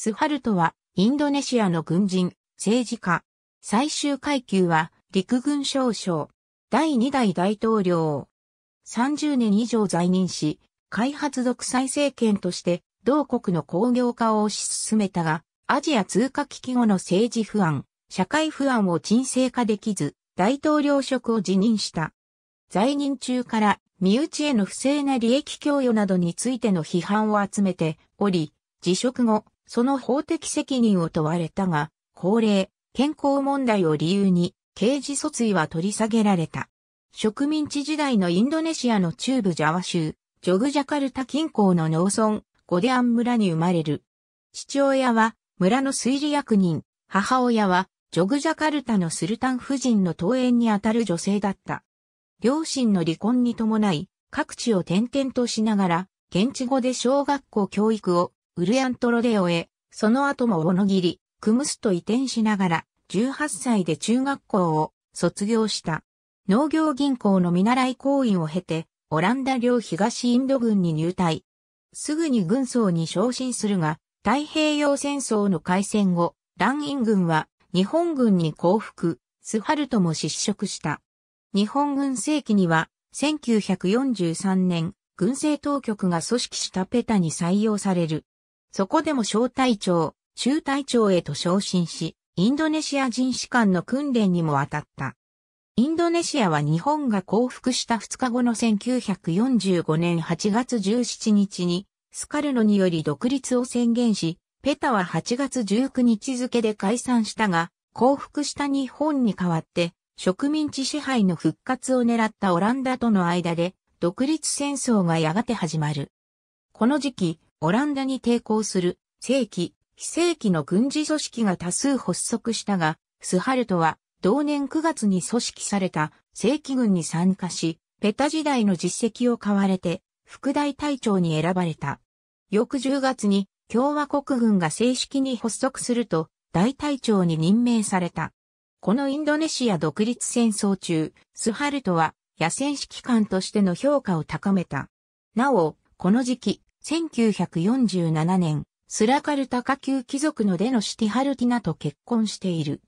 スハルトは、インドネシアの軍人、政治家。最終階級は、陸軍少将。第2代大統領。30年以上在任し、開発独裁政権として、同国の工業化を推し進めたが、アジア通貨危機後の政治不安、社会不安を沈静化できず、大統領職を辞任した。在任中から身内への不正な利益供与などについての批判を集めており、辞職後、その法的責任を問われたが、法令、健康問題を理由に、刑事訴追は取り下げられた。植民地時代のインドネシアの中部ジャワ州、ジョグジャカルタ近郊の農村、ゴデアン村に生まれる。父親は村の推理役人、母親はジョグジャカルタのスルタン夫人の登園にあたる女性だった。両親の離婚に伴い、各地を転々としながら、現地語で小学校教育をウルヤントロデオへ、その後も小野切、クムスと移転しながら、18歳で中学校を卒業した。農業銀行の見習い行員を経て、オランダ領東インド軍に入隊。すぐに軍曹に昇進するが、太平洋戦争の開戦後、ランイン軍は日本軍に降伏、スハルトも失職した。日本軍政期には、1943年、軍政当局が組織したペタに採用される。そこでも小隊長、中隊長へと昇進し、インドネシア人士官の訓練にも当たった。インドネシアは日本が降伏した2日後の1945年8月17日に、スカルノにより独立を宣言し、ペタは8月19日付で解散したが、降伏した日本に代わって、植民地支配の復活を狙ったオランダとの間で、独立戦争がやがて始まる。この時期、オランダに抵抗する正規、非正規の軍事組織が多数発足したが、スハルトは同年9月に組織された正規軍に参加し、ペタ時代の実績を買われて、副大隊長に選ばれた。翌10月に共和国軍が正式に発足すると、大隊長に任命された。このインドネシア独立戦争中、スハルトは野戦指揮官としての評価を高めた。なお、この時期、1947年、スラカルタ下級貴族の出のシティハルティナと結婚している。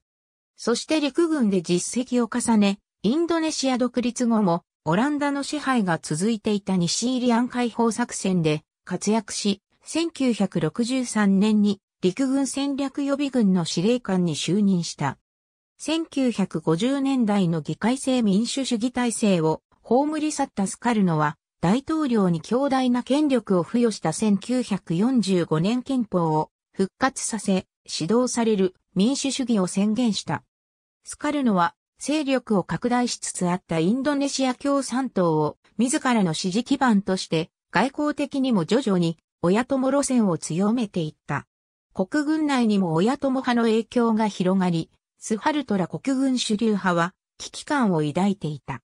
そして陸軍で実績を重ね、インドネシア独立後も、オランダの支配が続いていた西イリアン解放作戦で活躍し、1963年に陸軍戦略予備軍の司令官に就任した。1950年代の議会制民主主義体制を葬り去ったスカルノは大統領に強大な権力を付与した1945年憲法を復活させ、指導される民主主義を宣言した。スカルノは勢力を拡大しつつあったインドネシア共産党を自らの支持基盤として外交的にも徐々に親友路線を強めていった。国軍内にも親友派の影響が広がり、スハルトラ国軍主流派は危機感を抱いていた。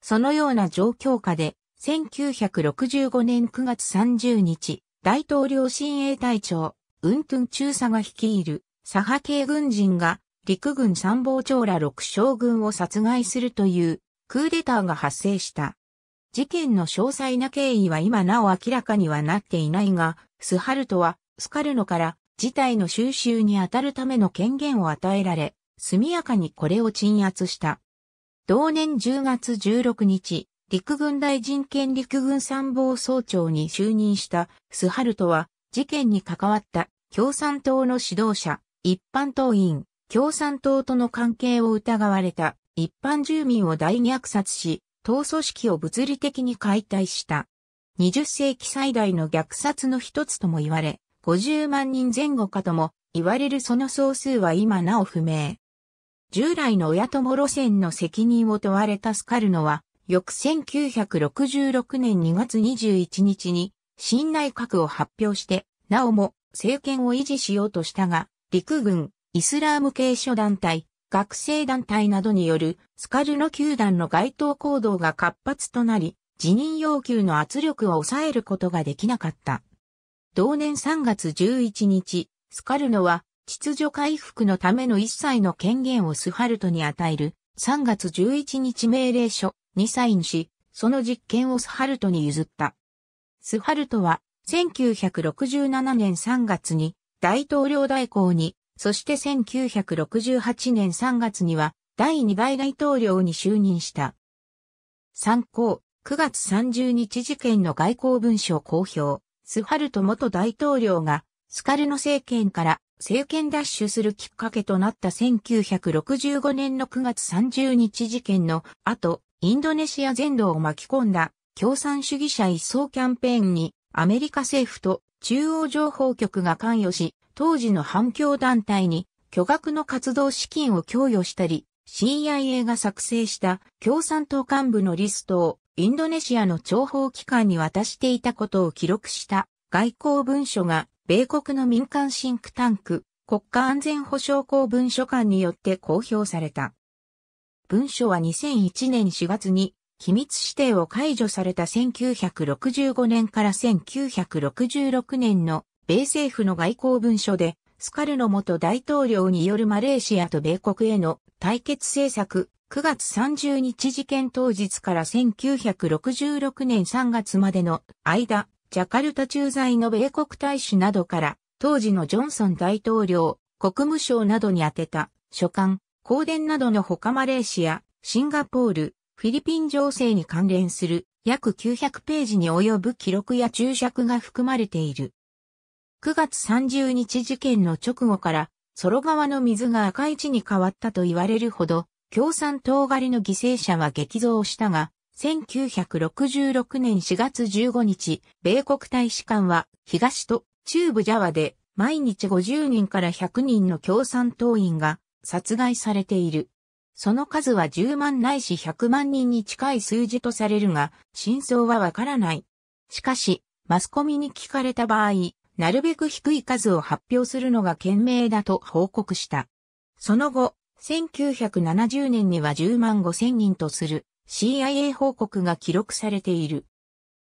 そのような状況下で1965年9月30日、大統領親衛隊長、ウントゥン中佐が率いる左派系軍人が陸軍参謀長ら6将軍を殺害するというクーデターが発生した。事件の詳細な経緯は今なお明らかにはなっていないが、スハルトはスカルノから事態の収集にあたるための権限を与えられ、速やかにこれを鎮圧した。同年10月16日、陸軍大臣兼陸軍参謀総長に就任したスハルトは事件に関わった共産党の指導者、一般党員、共産党との関係を疑われた一般住民を大虐殺し、党組織を物理的に解体した。20世紀最大の虐殺の一つとも言われ、50万人前後かとも言われるその総数は今なお不明。従来の親友路線の責任を問われたスカルノは、翌1966年2月21日に新内閣を発表して、なおも政権を維持しようとしたが、陸軍、イスラーム系諸団体、学生団体などによるスカルノ球団の該当行動が活発となり、辞任要求の圧力を抑えることができなかった。同年3月11日、スカルノは秩序回復のための一切の権限をスハルトに与える3月11日命令書にサインし、その実権をスハルトに譲った。スハルトは、1967年3月に大統領代行に、そして1968年3月には第2代大統領に就任した。参考、9月30日事件の外交文書公表、スハルト元大統領がスカルノ政権から政権奪取するきっかけとなった1965年の9月30日事件の後、インドネシア全土を巻き込んだ共産主義者一掃キャンペーンにアメリカ政府と中央情報局が関与し、当時の反共団体に巨額の活動資金を供与したり、CIA が作成した共産党幹部のリストをインドネシアの諜報機関に渡していたことを記録した外交文書が米国の民間シンクタンク国家安全保障公文書館によって公表された。文書は2001年4月に機密指定を解除された1965年から1966年の米政府の外交文書で、スカルの元大統領によるマレーシアと米国への対決政策、9月30日事件当日から1966年3月までの間、ジャカルタ駐在の米国大使などから、当時のジョンソン大統領、国務省などに宛てた書簡、香典などの他マレーシア、シンガポール、フィリピン情勢に関連する約900ページに及ぶ記録や注釈が含まれている。9月30日事件の直後から、ソロ川の水が赤い地に変わったと言われるほど、共産党狩りの犠牲者は激増したが、1966年4月15日、米国大使館は東と中部ジャワで毎日50人から100人の共産党員が殺害されている。その数は10万ないし100万人に近い数字とされるが、真相はわからない。しかし、マスコミに聞かれた場合、なるべく低い数を発表するのが賢明だと報告した。その後、1970年には10万5千人とする CIA 報告が記録されている。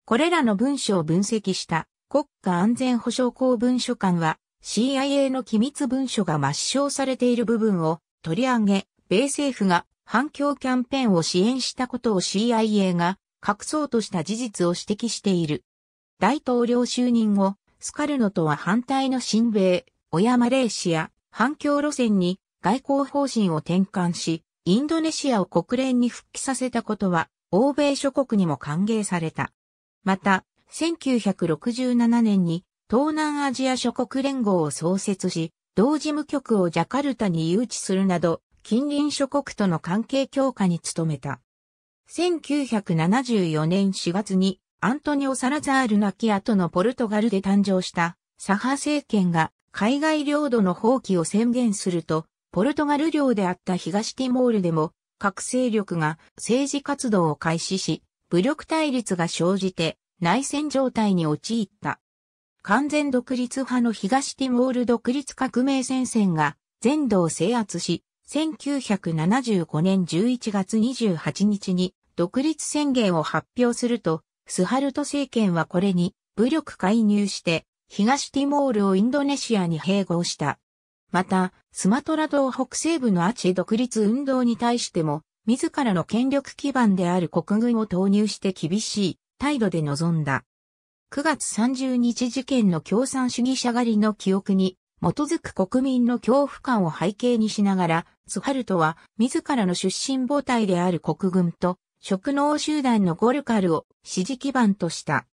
これらの文書を分析した国家安全保障公文書館は CIA の機密文書が抹消されている部分を取り上げ、米政府が反共キャンペーンを支援したことを CIA が隠そうとした事実を指摘している。大統領就任後、スカルノとは反対の新米、親マレーシア、反共路線に外交方針を転換し、インドネシアを国連に復帰させたことは、欧米諸国にも歓迎された。また、1967年に東南アジア諸国連合を創設し、同事務局をジャカルタに誘致するなど、近隣諸国との関係強化に努めた。1974年4月にアントニオ・サラザール亡き後のポルトガルで誕生した左派政権が海外領土の放棄を宣言すると、ポルトガル領であった東ティモールでも各勢力が政治活動を開始し、武力対立が生じて内戦状態に陥った。完全独立派の東ティモール独立革命戦線が全土を制圧し、1975年11月28日に独立宣言を発表すると、スハルト政権はこれに武力介入して東ティモールをインドネシアに併合した。また、スマトラ島北西部のアチ独立運動に対しても、自らの権力基盤である国軍を投入して厳しい態度で臨んだ。9月30日事件の共産主義者狩りの記憶に基づく国民の恐怖感を背景にしながら、スハルトは自らの出身母体である国軍と職能集団のゴルカルを支持基盤とした。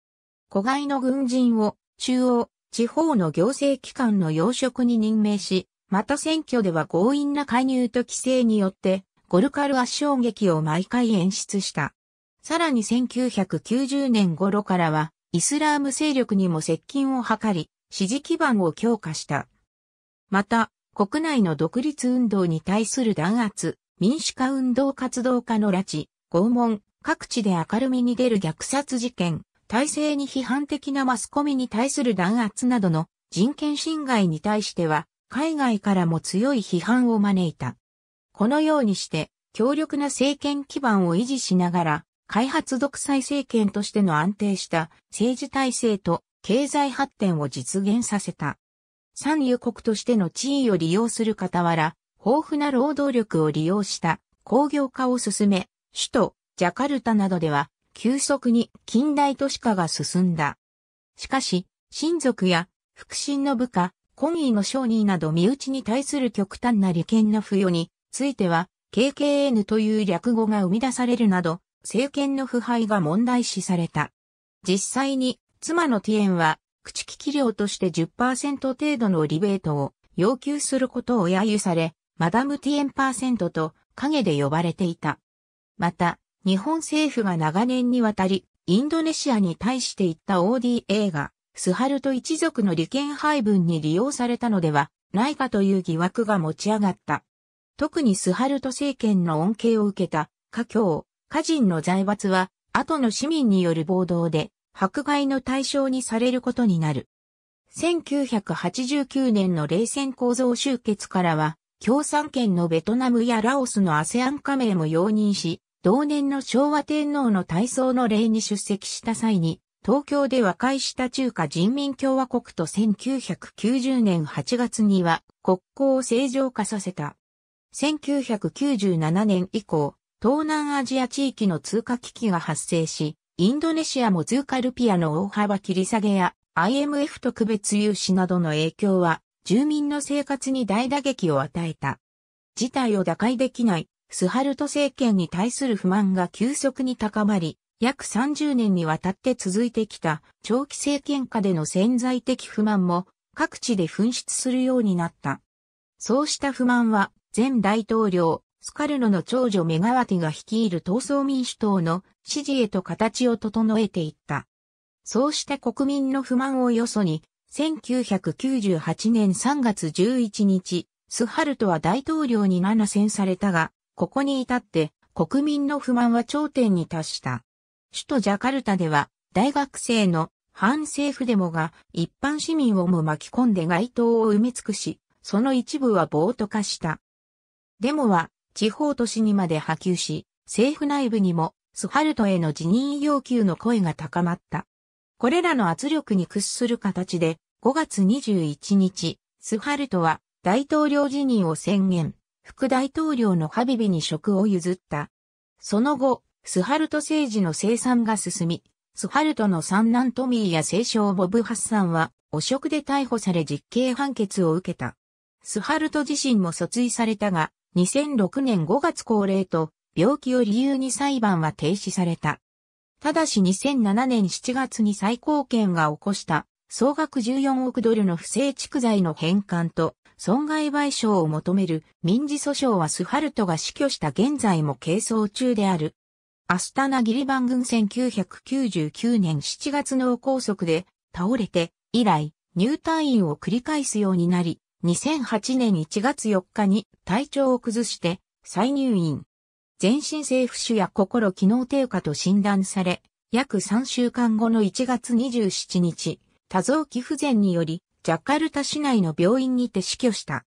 子外の軍人を中央、地方の行政機関の要職に任命し、また選挙では強引な介入と規制によって、ゴルカル圧勝劇を毎回演出した。さらに1990年頃からは、イスラーム勢力にも接近を図り、支持基盤を強化した。また、国内の独立運動に対する弾圧、民主化運動活動家の拉致、拷問、各地で明るみに出る虐殺事件、体制に批判的なマスコミに対する弾圧などの人権侵害に対しては、海外からも強い批判を招いた。このようにして、強力な政権基盤を維持しながら、開発独裁政権としての安定した政治体制と経済発展を実現させた。産油国としての地位を利用する傍ら、豊富な労働力を利用した工業化を進め、首都ジャカルタなどでは急速に近代都市化が進んだ。しかし、親族や腹心の部下、婚姻の商人など身内に対する極端な利権の付与については、KKN という略語が生み出されるなど、政権の腐敗が問題視された。実際に、妻のティエンは、口利き料として10%程度のリベートを要求することを揶揄され、マダムティエンパーセントと陰で呼ばれていた。また、日本政府が長年にわたり、インドネシアに対して言った ODA が、スハルト一族の利権配分に利用されたのではないかという疑惑が持ち上がった。特にスハルト政権の恩恵を受けた、華僑、家人の財閥は、後の市民による暴動で、迫害の対象にされることになる。1989年の冷戦構造終結からは、共産圏のベトナムやラオスのアセアン加盟も容認し、同年の昭和天皇の体操の礼に出席した際に、東京で和解した中華人民共和国と1990年8月には国交を正常化させた。1997年以降、東南アジア地域の通貨危機が発生し、インドネシアも通貨ルピアの大幅切り下げや IMF 特別融資などの影響は住民の生活に大打撃を与えた。事態を打開できないスハルト政権に対する不満が急速に高まり、約30年にわたって続いてきた長期政権下での潜在的不満も各地で噴出するようになった。そうした不満は前大統領スカルノの長女メガワティが率いる闘争民主党の支持へと形を整えていった。そうして国民の不満をよそに、1998年3月11日、スハルトは大統領に7選されたが、ここに至って国民の不満は頂点に達した。首都ジャカルタでは大学生の反政府デモが一般市民をも巻き込んで街頭を埋め尽くし、その一部は暴徒化した。デモは地方都市にまで波及し、政府内部にもスハルトへの辞任要求の声が高まった。これらの圧力に屈する形で、5月21日、スハルトは大統領辞任を宣言、副大統領のハビビに職を譲った。その後、スハルト政治の生産が進み、スハルトの三男トミーや聖将ボブ・ハッサンは汚職で逮捕され実刑判決を受けた。スハルト自身も訴追されたが、2006年5月恒例と、病気を理由に裁判は停止された。ただし2007年7月に最高権が起こした総額14億ドルの不正蓄財の返還と損害賠償を求める民事訴訟はスハルトが死去した現在も係争中である。アスタナギリバン軍1999年7月の高速で倒れて以来入退院を繰り返すようになり2008年1月4日に体調を崩して再入院。全身性不腫や心機能低下と診断され、約3週間後の1月27日、多臓器不全により、ジャカルタ市内の病院にて死去した。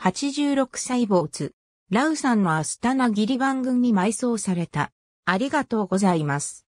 86歳没。ラウさんのアスタナギリバン軍に埋葬された。ありがとうございます。